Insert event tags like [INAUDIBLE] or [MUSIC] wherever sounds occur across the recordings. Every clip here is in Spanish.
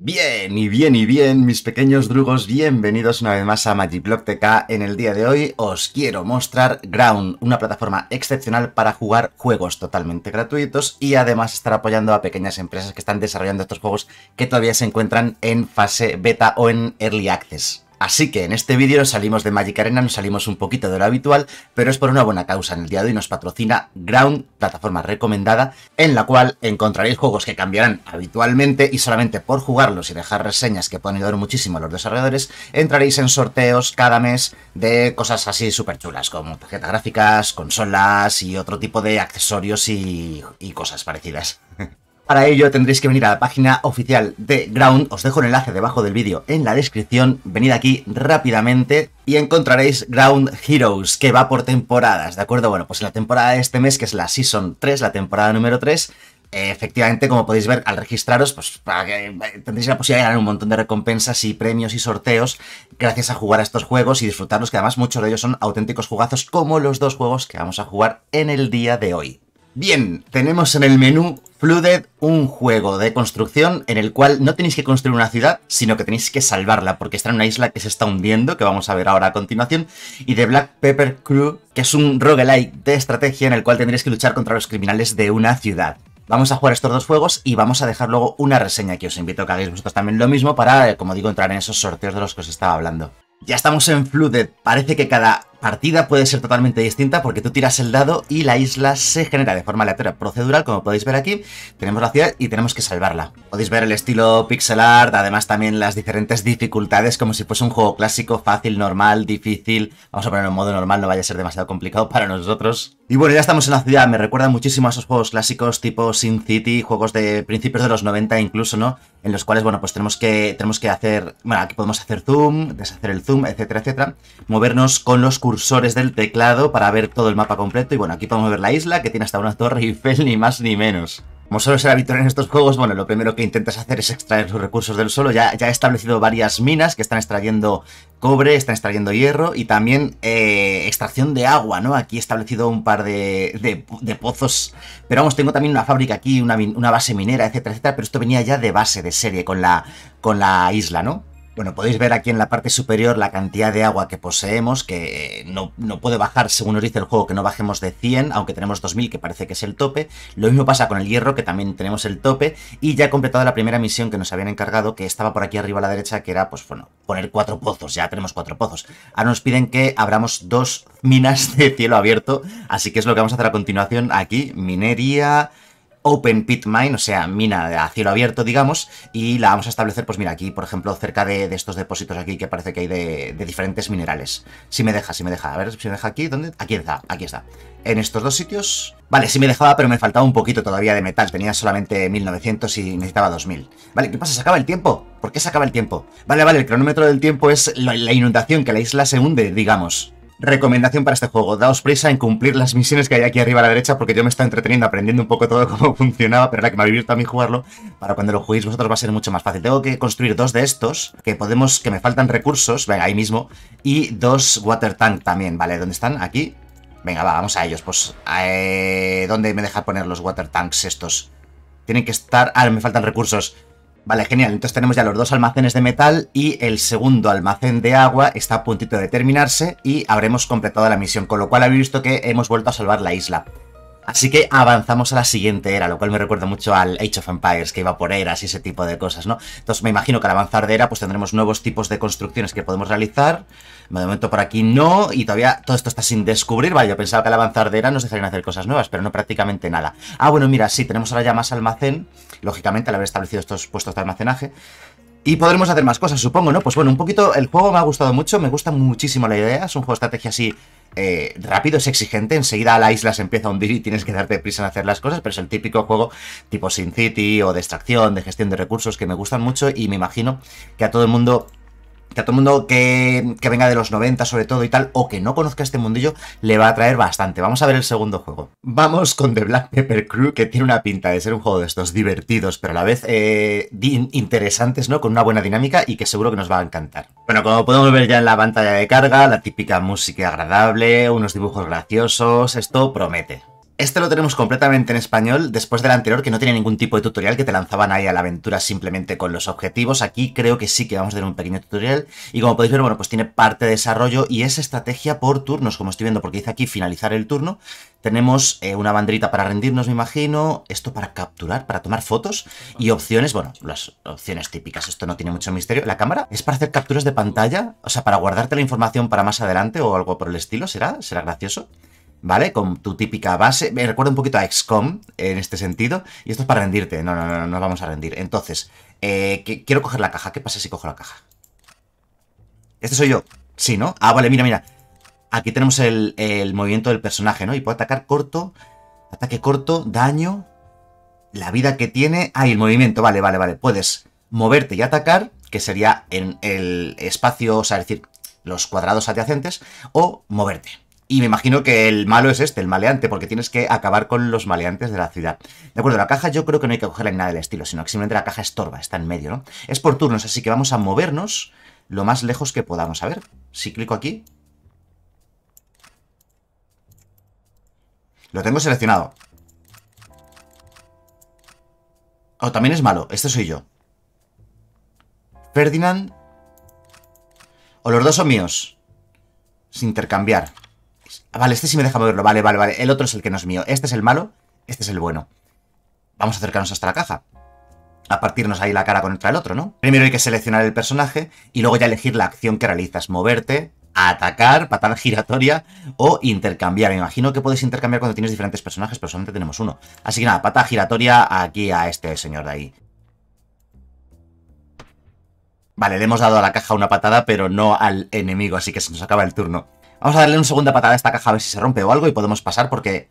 Bien, y bien, y bien, mis pequeños drugos, bienvenidos una vez más a block TK. En el día de hoy os quiero mostrar Ground, una plataforma excepcional para jugar juegos totalmente gratuitos y además estar apoyando a pequeñas empresas que están desarrollando estos juegos que todavía se encuentran en fase beta o en early access. Así que en este vídeo salimos de Magic Arena, nos salimos un poquito de lo habitual, pero es por una buena causa. En el día de hoy nos patrocina Ground, plataforma recomendada, en la cual encontraréis juegos que cambiarán habitualmente y solamente por jugarlos y dejar reseñas que pueden ayudar muchísimo a los desarrolladores, entraréis en sorteos cada mes de cosas así súper chulas, como tarjetas gráficas, consolas y otro tipo de accesorios y, y cosas parecidas. [LAUGHS] Para ello tendréis que venir a la página oficial de Ground, os dejo el enlace debajo del vídeo en la descripción, venid aquí rápidamente y encontraréis Ground Heroes, que va por temporadas, ¿de acuerdo? Bueno, pues en la temporada de este mes, que es la Season 3, la temporada número 3, efectivamente, como podéis ver, al registraros, pues tendréis la posibilidad de ganar un montón de recompensas y premios y sorteos gracias a jugar a estos juegos y disfrutarlos, que además muchos de ellos son auténticos jugazos, como los dos juegos que vamos a jugar en el día de hoy. Bien, tenemos en el menú Flooded un juego de construcción en el cual no tenéis que construir una ciudad, sino que tenéis que salvarla, porque está en una isla que se está hundiendo, que vamos a ver ahora a continuación, y de Black Pepper Crew, que es un roguelike de estrategia en el cual tendréis que luchar contra los criminales de una ciudad. Vamos a jugar estos dos juegos y vamos a dejar luego una reseña que os invito a que hagáis vosotros también lo mismo para, eh, como digo, entrar en esos sorteos de los que os estaba hablando. Ya estamos en Flooded, parece que cada partida puede ser totalmente distinta porque tú tiras el dado y la isla se genera de forma aleatoria procedural, como podéis ver aquí. Tenemos la ciudad y tenemos que salvarla. Podéis ver el estilo pixel art, además también las diferentes dificultades, como si fuese un juego clásico, fácil, normal, difícil. Vamos a ponerlo en modo normal, no vaya a ser demasiado complicado para nosotros. Y bueno, ya estamos en la ciudad, me recuerda muchísimo a esos juegos clásicos tipo Sin City, juegos de principios de los 90 incluso, ¿no? En los cuales, bueno, pues tenemos que, tenemos que hacer, bueno, aquí podemos hacer zoom, deshacer el zoom, etcétera, etcétera. Movernos con los cursores del teclado para ver todo el mapa completo y bueno, aquí podemos ver la isla que tiene hasta una torre [LAUGHS] fel ni más ni menos. Como solo será victoria en estos juegos, bueno, lo primero que intentas hacer es extraer los recursos del suelo. Ya, ya he establecido varias minas que están extrayendo cobre, están extrayendo hierro y también eh, extracción de agua, ¿no? Aquí he establecido un par de, pozos, pero vamos, tengo también una fábrica aquí, una, una, base minera, etcétera, etcétera, pero esto venía ya de base, de serie, con la, con la isla, ¿no? Bueno, podéis ver aquí en la parte superior la cantidad de agua que poseemos, que eh, no, puede bajar, según nos dice el juego, que no bajemos de 100, aunque tenemos 2000, que parece que es el tope. Lo mismo pasa con el hierro, que también tenemos el tope. Y ya he completado la primera misión que nos habían encargado, que estaba por aquí arriba a la derecha, que era, pues bueno, poner cuatro pozos. Ya tenemos cuatro pozos. Ahora nos piden que abramos dos minas de cielo abierto, así que es lo que vamos a hacer a continuación aquí. Minería open pit mine, o sea, mina a cielo abierto, digamos, y la vamos a establecer, pues mira, aquí, por ejemplo, cerca de, estos depósitos aquí que parece que hay de, diferentes minerales. Si me deja, si me deja, a ver si me deja aquí, ¿dónde? Aquí está, aquí está. En estos dos sitios... Vale, si me dejaba, pero me faltaba un poquito todavía de metal, tenía solamente 1900 y necesitaba 2000. Vale, ¿qué pasa? ¿Se acaba el tiempo? ¿Por qué se acaba el tiempo? Vale, vale, el cronómetro del tiempo es la inundación, que la isla se hunde, digamos recomendación para este juego. Daos prisa en cumplir las misiones que hay aquí arriba a la derecha, porque yo me está entreteniendo aprendiendo un poco todo [LAUGHS] cómo funcionaba, pero la que me ha vivido mí jugarlo, para cuando lo juguéis vosotros va a ser mucho más fácil. Tengo que construir dos de estos, que podemos, que me faltan recursos, venga, ahí mismo, y dos water tank también, ¿vale? ¿Dónde están? Aquí. Venga, va, vamos a ellos. Pues, eh, ¿dónde me deja poner los water tanks estos? Tienen que estar... Ah, me faltan recursos. Vale, genial. Entonces tenemos ya los dos almacenes de metal y el segundo almacén de agua está a puntito de terminarse y habremos completado la misión, con lo cual habéis visto que hemos vuelto a salvar la isla. Así que avanzamos a la siguiente era, lo cual me recuerda mucho al Age of Empires, que iba por eras y ese tipo de cosas, ¿no? Entonces me imagino que al avanzar de era pues tendremos nuevos tipos de construcciones que podemos realizar. De momento por aquí no, y todavía todo esto está sin descubrir. Vale, yo pensaba que al avanzar de era nos dejarían hacer cosas nuevas, pero no prácticamente nada. Ah, bueno, mira, sí, tenemos ahora ya más almacén lógicamente, al haber establecido estos puestos de almacenaje. Y podremos hacer más cosas, supongo, ¿no? Pues bueno, un poquito el juego me ha gustado mucho, me gusta muchísimo la idea, es un juego de estrategia así eh, rápido, es exigente, enseguida la isla se empieza a hundir y tienes que darte prisa en hacer las cosas, pero es el típico juego tipo Sin City o de extracción, de gestión de recursos que me gustan mucho y me imagino que a todo el mundo que a todo el mundo que, que, venga de los 90 sobre todo y tal, o que no conozca este mundillo, le va a traer bastante. Vamos a ver el segundo juego. Vamos con The Black Pepper Crew, que tiene una pinta de ser un juego de estos divertidos, pero a la vez eh, interesantes, ¿no? Con una buena dinámica y que seguro que nos va a encantar. Bueno, como podemos ver ya en la pantalla de carga, la típica música agradable, unos dibujos graciosos, esto promete. Este lo tenemos completamente en español después del anterior que no tiene ningún tipo de tutorial que te lanzaban ahí a la aventura simplemente con los objetivos. Aquí creo que sí que vamos a tener un pequeño tutorial y como podéis ver, bueno, pues tiene parte de desarrollo y es estrategia por turnos, como estoy viendo, porque dice aquí finalizar el turno. Tenemos eh, una banderita para rendirnos, me imagino, esto para capturar, para tomar fotos y opciones, bueno, las opciones típicas, esto no tiene mucho misterio. La cámara es para hacer capturas de pantalla, o sea, para guardarte la información para más adelante o algo por el estilo, ¿será? ¿Será gracioso? ¿vale? Con tu típica base. Me recuerda un poquito a XCOM en este sentido. Y esto es para rendirte. No, no, no, no nos vamos a rendir. Entonces, eh, quiero coger la caja. ¿Qué pasa si cojo la caja? ¿Este soy yo? Sí, ¿no? Ah, vale, mira, mira. Aquí tenemos el, el movimiento del personaje, ¿no? Y puedo atacar corto, ataque corto, daño, la vida que tiene... Ah, y el movimiento, vale, vale, vale. Puedes moverte y atacar, que sería en el espacio, o sea, es decir, los cuadrados adyacentes, o moverte. Y me imagino que el malo es este, el maleante, porque tienes que acabar con los maleantes de la ciudad. De acuerdo, la caja yo creo que no hay que cogerla en nada del estilo, sino que simplemente la caja estorba, está en medio, ¿no? Es por turnos, así que vamos a movernos lo más lejos que podamos. A ver, si clico aquí... Lo tengo seleccionado. O también es malo, este soy yo. Ferdinand... O los dos son míos. Sin intercambiar. Ah, vale, este sí me deja moverlo. Vale, vale, vale. El otro es el que no es mío. Este es el malo, este es el bueno. Vamos a acercarnos hasta la caja. A partirnos ahí la cara contra el otro, ¿no? Primero hay que seleccionar el personaje y luego ya elegir la acción que realizas. Moverte, atacar, patada giratoria o intercambiar. Me imagino que puedes intercambiar cuando tienes diferentes personajes, pero solamente tenemos uno. Así que nada, patada giratoria aquí a este señor de ahí. Vale, le hemos dado a la caja una patada, pero no al enemigo, así que se nos acaba el turno. Vamos a darle una segunda patada a esta caja a ver si se rompe o algo y podemos pasar porque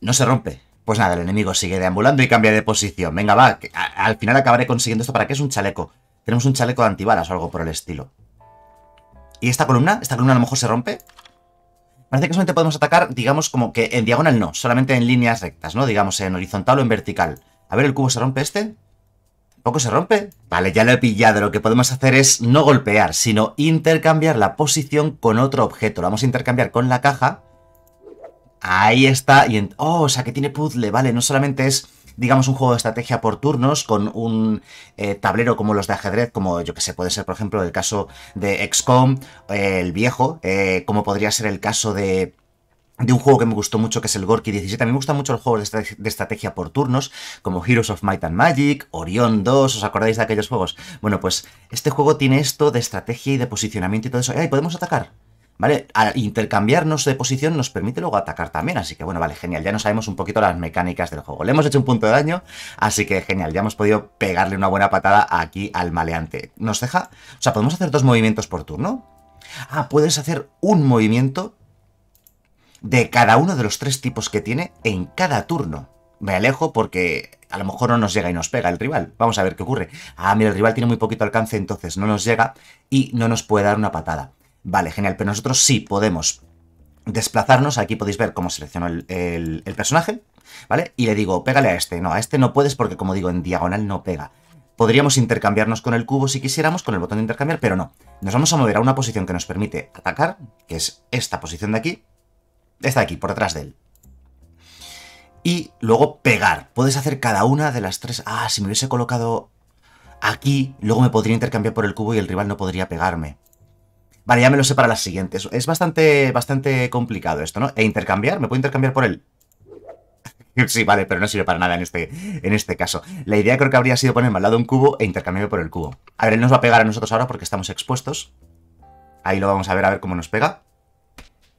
no se rompe. Pues nada, el enemigo sigue deambulando y cambia de posición. Venga, va, al final acabaré consiguiendo esto. ¿Para qué es un chaleco? Tenemos un chaleco de antibalas o algo por el estilo. ¿Y esta columna? ¿Esta columna a lo mejor se rompe? Parece que solamente podemos atacar, digamos, como que en diagonal no, solamente en líneas rectas, ¿no? Digamos, en horizontal o en vertical. A ver, ¿el cubo se rompe este? Poco se rompe. Vale, ya lo he pillado. Lo que podemos hacer es no golpear, sino intercambiar la posición con otro objeto. Lo vamos a intercambiar con la caja. Ahí está. Y oh, o sea que tiene puzzle, vale. No solamente es digamos, un juego de estrategia por turnos con un eh, tablero como los de ajedrez, como yo que sé, puede ser, por ejemplo, el caso de XCOM, eh, el viejo, eh, como podría ser el caso de de un juego que me gustó mucho que es el Gorky 17. A mí me gustan mucho los juegos de, estrategia por turnos, como Heroes of Might and Magic, Orion 2, ¿os acordáis de aquellos juegos? Bueno, pues este juego tiene esto de estrategia y de posicionamiento y todo eso. ¡Ay, podemos atacar! ¿Vale? Al intercambiarnos de posición nos permite luego atacar también, así que bueno, vale, genial, ya no sabemos un poquito las mecánicas del juego. Le hemos hecho un punto de daño, así que genial, ya hemos podido pegarle una buena patada aquí al maleante. Nos deja, o sea, podemos hacer dos movimientos por turno. Ah, puedes hacer un movimiento de cada uno de los tres tipos que tiene en cada turno. Me alejo porque a lo mejor no nos llega y nos pega el rival. Vamos a ver qué ocurre. Ah, mira, el rival tiene muy poquito alcance, entonces no nos llega y no nos puede dar una patada. Vale, genial, pero nosotros sí podemos desplazarnos. Aquí podéis ver cómo seleccionó el, el personaje, ¿vale? Y le digo, pégale a este. No, a este no puedes porque, como digo, en diagonal no pega. Podríamos intercambiarnos con el cubo si quisiéramos, con el botón de intercambiar, pero no. Nos vamos a mover a una posición que nos permite atacar, que es esta posición de aquí, Está aquí, por detrás de él. Y luego pegar. Puedes hacer cada una de las tres. Ah, si me hubiese colocado aquí, luego me podría intercambiar por el cubo y el rival no podría pegarme. Vale, ya me lo sé para las siguientes. Es bastante, bastante complicado esto, ¿no? E intercambiar, ¿me puedo intercambiar por él? [LAUGHS] sí, vale, pero no sirve para nada en este, en este caso. La idea creo que habría sido ponerme al lado un cubo e intercambiarme por el cubo. A ver, él nos va a pegar a nosotros ahora porque estamos expuestos. Ahí lo vamos a ver, a ver cómo nos pega.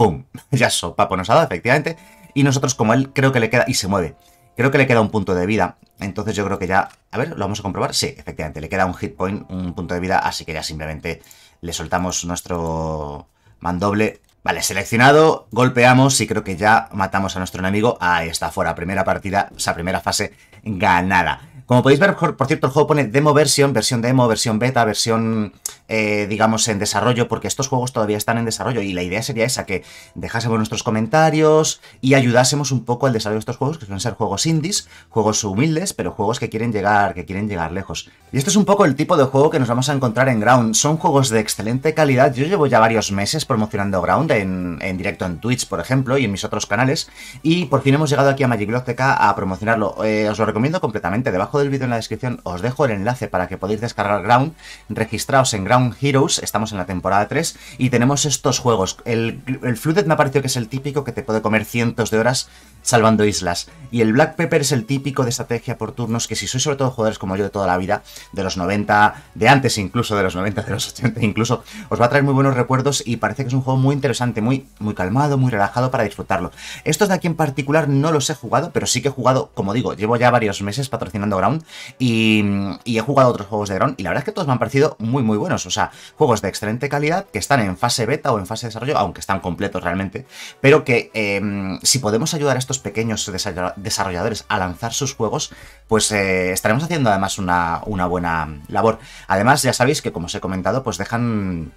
¡Pum! [LAUGHS] Ya Papo pues nos ha dado, efectivamente. Y nosotros, como él, creo que le queda... Y se mueve. Creo que le queda un punto de vida. Entonces yo creo que ya... A ver, ¿lo vamos a comprobar? Sí, efectivamente. Le queda un hit point, un punto de vida. Así que ya simplemente le soltamos nuestro mandoble. Vale, seleccionado, golpeamos y creo que ya matamos a nuestro enemigo. Ahí está, fuera. Primera partida, o sea, primera fase ganada. Como podéis ver, por cierto, el juego pone demo versión versión demo, versión beta, versión, eh, digamos, en desarrollo, porque estos juegos todavía están en desarrollo y la idea sería esa, que dejásemos nuestros comentarios y ayudásemos un poco al desarrollo de estos juegos, que suelen ser juegos indies, juegos humildes, pero juegos que quieren llegar, que quieren llegar lejos. Y este es un poco el tipo de juego que nos vamos a encontrar en Ground. Son juegos de excelente calidad. Yo llevo ya varios meses promocionando Ground en, directo en Twitch, por ejemplo, y en mis otros canales, y por fin hemos llegado aquí a Magic a promocionarlo. Eh, os lo recomiendo completamente, debajo del vídeo en la descripción os dejo el enlace para que podáis descargar Ground, registraos en Ground Heroes, estamos en la temporada 3 y tenemos estos juegos. El, el Flooded me ha parecido que es el típico que te puede comer cientos de horas salvando islas. Y el Black Pepper es el típico de estrategia por turnos que si sois sobre todo jugadores como yo de toda la vida, de los 90, de antes incluso, de los 90, de los 80 incluso, os va a traer muy buenos recuerdos y parece que es un juego muy interesante, muy, muy calmado, muy relajado para disfrutarlo. Estos de aquí en particular no los he jugado, pero sí que he jugado, como digo, llevo ya varios meses patrocinando Ground y, he jugado otros juegos de Ground y la verdad es que todos me han parecido muy muy buenos, o sea, juegos de excelente calidad que están en fase beta o en fase de desarrollo, aunque están completos realmente, pero que eh, si podemos ayudar a estos pequeños desarrolladores a lanzar sus juegos, pues eh, estaremos haciendo además una, una buena labor. Además, ya sabéis que, como os he comentado, pues dejan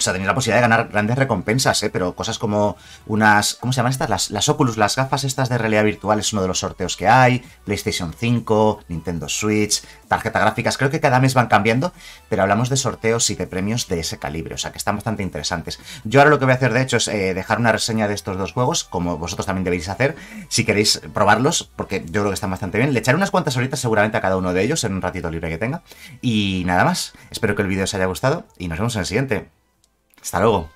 o sea, tenéis la posibilidad de ganar grandes recompensas, ¿eh? pero cosas como unas. ¿Cómo se llaman estas? Las, Oculus, las gafas estas de realidad virtual es uno de los sorteos que hay. PlayStation 5, Nintendo Switch, tarjeta gráficas. Creo que cada mes van cambiando, pero hablamos de sorteos y de premios de ese calibre. O sea, que están bastante interesantes. Yo ahora lo que voy a hacer, de hecho, es eh, dejar una reseña de estos dos juegos, como vosotros también debéis hacer, si queréis probarlos, porque yo creo que están bastante bien. Le echaré unas cuantas horitas seguramente a cada uno de ellos en un ratito libre que tenga. Y nada más. Espero que el vídeo os haya gustado y nos vemos en el siguiente. Hasta luego.